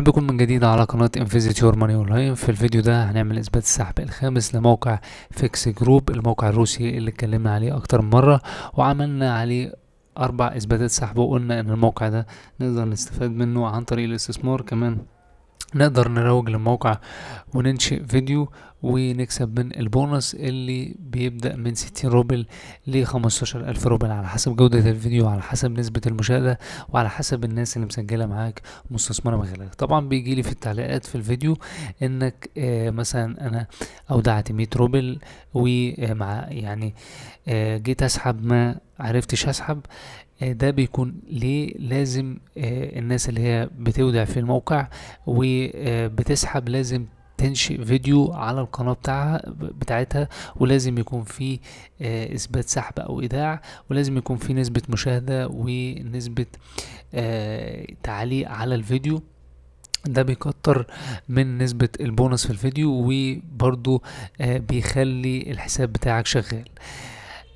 مرحبا بكم من جديد على قناة انفيزيت يور ماني اونلاين في الفيديو ده هنعمل اثبات السحب الخامس لموقع فيكس جروب الموقع الروسي اللي اتكلمنا عليه اكتر من مرة وعملنا عليه اربع اثباتات سحب وقلنا ان الموقع ده نقدر نستفاد منه عن طريق الاستثمار كمان نقدر نروج للموقع وننشئ فيديو ونكسب من البونص اللي بيبدأ من 60 روبل ل 15000 روبل على حسب جودة الفيديو على حسب نسبة المشاهدة وعلى حسب الناس اللي مسجلة معاك مستثمرة من خلالك طبعا بيجي لي في التعليقات في الفيديو انك آه مثلا انا اودعت 100 روبل ومع آه، يعني آه جيت اسحب ما عرفتش اسحب آه، ده بيكون ليه لازم آه، الناس اللي هي بتودع في الموقع وبتسحب لازم تنشئ فيديو على القناة بتاعها بتاعتها ولازم يكون في آه، إثبات سحب أو إيداع ولازم يكون في نسبة مشاهدة ونسبة آه، تعليق على الفيديو ده بيكتر من نسبة البونص في الفيديو وبرضو آه، بيخلي الحساب بتاعك شغال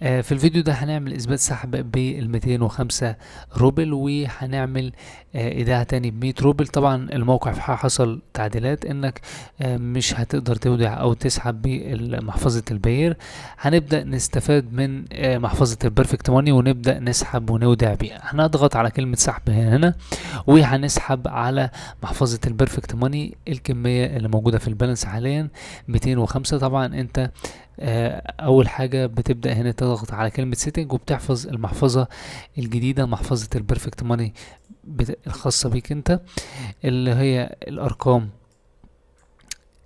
آه، في الفيديو ده هنعمل اثبات سحب بال 205 روبل وهنعمل آه، ايداع تاني ب 100 روبل طبعا الموقع في حصل تعديلات انك آه، مش هتقدر تودع او تسحب بمحفظه البير هنبدا نستفاد من محفظه البرفكت ماني ونبدا نسحب ونودع بيها هنضغط على كلمه سحب هنا وهنسحب على محفظه البرفكت ماني الكميه اللي موجوده في البالانس حاليا 205 طبعا انت آه، اول حاجه بتبدا هنا تضغط على كلمه سيتنج وبتحفظ المحفظه الجديده محفظه البرفكت ماني الخاصه بيك انت اللي هي الارقام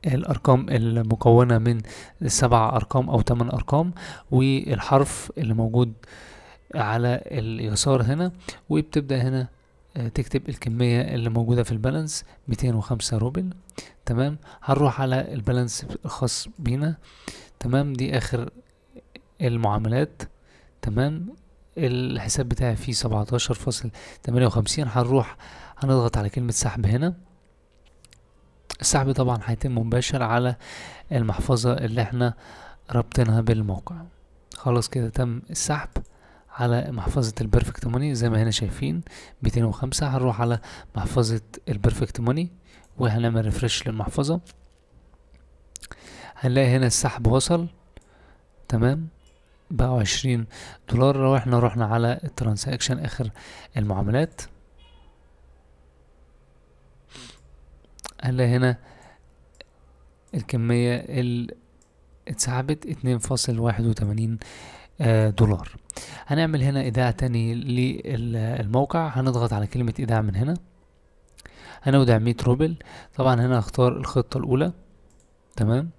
الأرقام المكونة من سبع أرقام أو ثمان أرقام والحرف اللي موجود على اليسار هنا وبتبدأ هنا آه، تكتب الكمية اللي موجودة في البالانس 205 روبل تمام هنروح على البالانس الخاص بينا تمام دي اخر المعاملات تمام الحساب بتاعي فيه سبعتاشر فاصل تمانية وخمسين هنروح هنضغط على كلمة سحب هنا السحب طبعا هيتم مباشر على المحفظة اللي احنا ربطناها بالموقع خلاص كده تم السحب على محفظة البرفكت موني زي ما هنا شايفين 205 هنروح على محفظة البرفكت موني وهنعمل ريفرش للمحفظة هنلاقي هنا السحب وصل تمام بقوا عشرين دولار لو احنا رحنا على الترانساكشن اخر المعاملات هنلاقي هنا الكمية اللي اتسحبت اتنين فاصل واحد وتمانين آه، دولار هنعمل هنا ايداع تاني للموقع هنضغط على كلمة ايداع من هنا هنودع 100 روبل طبعا هنا هختار الخطة الاولى تمام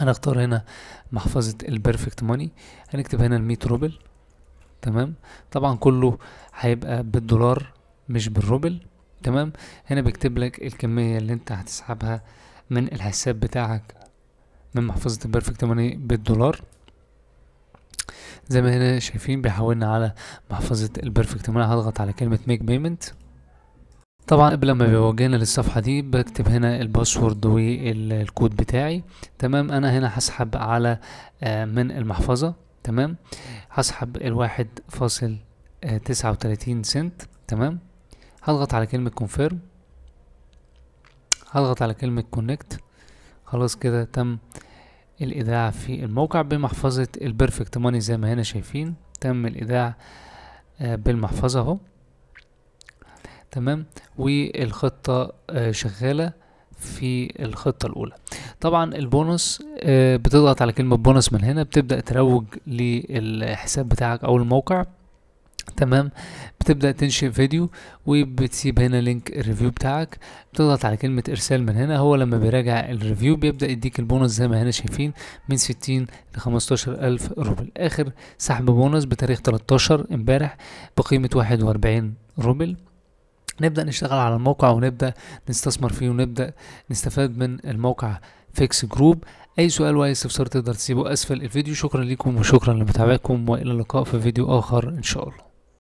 هنختار هنا محفظة البرفكت ماني هنكتب هنا ال 100 روبل تمام طبعا كله هيبقى بالدولار مش بالروبل تمام هنا بيكتب لك الكمية اللي انت هتسحبها من الحساب بتاعك من محفظة البرفكت ماني بالدولار زي ما هنا شايفين بيحولنا على محفظة البرفكت هنا هضغط على كلمة ميك بيمنت طبعا قبل ما بيوجهنا للصفحة دي بكتب هنا الباسورد والكود بتاعي تمام انا هنا هسحب على آه، من المحفظة تمام هسحب الواحد فاصل آه، تسعة وتلاتين سنت تمام هضغط على كلمة كونفيرم هضغط على كلمة كونكت خلاص كده تم الإيداع في الموقع بمحفظة البرفكت ماني زي ما هنا شايفين تم الإيداع آه، بالمحفظة اهو تمام والخطة آه، شغالة في الخطة الأولى طبعا البونص آه، بتضغط على كلمة بونص من هنا بتبدأ تروج للحساب بتاعك أو الموقع تمام بتبدا تنشئ فيديو وبتسيب هنا لينك الريفيو بتاعك بتضغط على كلمه ارسال من هنا هو لما بيراجع الريفيو بيبدا يديك البونص زي ما هنا شايفين من 60 ل 15000 روبل اخر سحب بونص بتاريخ 13 امبارح بقيمه 41 روبل نبدا نشتغل على الموقع ونبدا نستثمر فيه ونبدا نستفاد من الموقع فيكس جروب اي سؤال واي استفسار تقدر تسيبه اسفل الفيديو شكرا لكم وشكرا لمتابعتكم والى اللقاء في فيديو اخر ان شاء الله